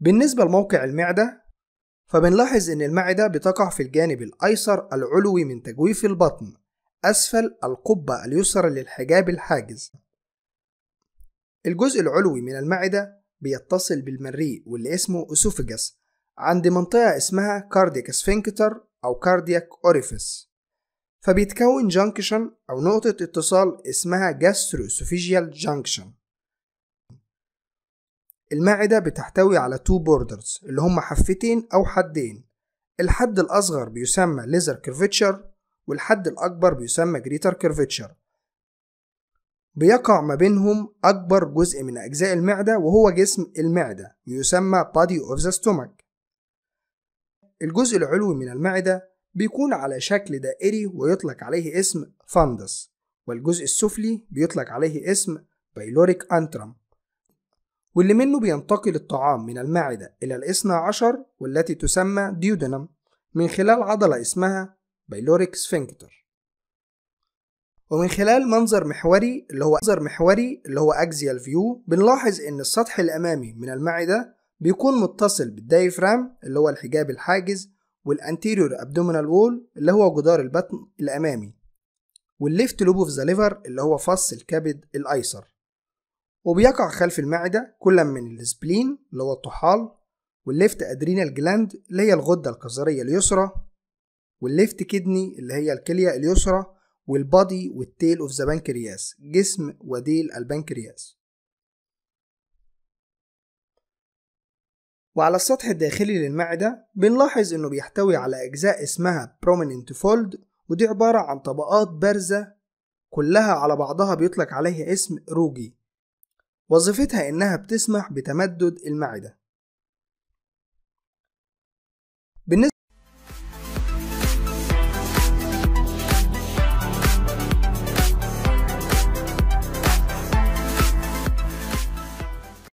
بالنسبة لموقع المعدة فبنلاحظ إن المعدة بتقع في الجانب الأيسر العلوي من تجويف البطن أسفل القبة اليسرى للحجاب الحاجز الجزء العلوي من المعدة بيتصل بالمريء واللي اسمه أسوفجس عند منطقة اسمها كاردياك سفنكتر أو كاردياك أوريفيس فبيتكون جانكشن أو نقطة اتصال اسمها جاسترو جانكشن المعدة بتحتوي على تو بوردرز اللي هما حفتين أو حدين الحد الأصغر بيسمى ليزر كيرفتشر والحد الأكبر بيسمى جريتر كيرفتشر بيقع ما بينهم أكبر جزء من أجزاء المعدة وهو جسم المعدة يسمى body of the stomach الجزء العلوي من المعدة بيكون على شكل دائري ويطلق عليه اسم فاندس والجزء السفلي بيطلق عليه اسم بايلوريك أنترم واللي منه بينتقل الطعام من المعدة إلى الاثنى عشر والتي تسمى ديودنم من خلال عضلة اسمها بيلوريك سفنكتر ومن خلال منظر محوري اللي هو منظر محوري اللي هو اكزيال فيو بنلاحظ ان السطح الامامي من المعده بيكون متصل بالدايفرام اللي هو الحجاب الحاجز والانتيريور ابدومينال وول اللي هو جدار البطن الامامي والليفت لوب اوف ذا ليفر اللي هو فص الكبد الايسر وبيقع خلف المعدة كل من السبلين اللي هو الطحال والليفت ادرينال جلاند اللي هي الغدة القذرية اليسرى والليفت كدني اللي هي الكلية اليسرى والبادي والتيل اوف ذا بنكرياس جسم وديل البنكرياس وعلى السطح الداخلي للمعدة بنلاحظ انه بيحتوي على اجزاء اسمها prominent fold ودي عبارة عن طبقات بارزة كلها على بعضها بيطلق عليها اسم روجي وظيفتها إنها بتسمح بتمدد المعدة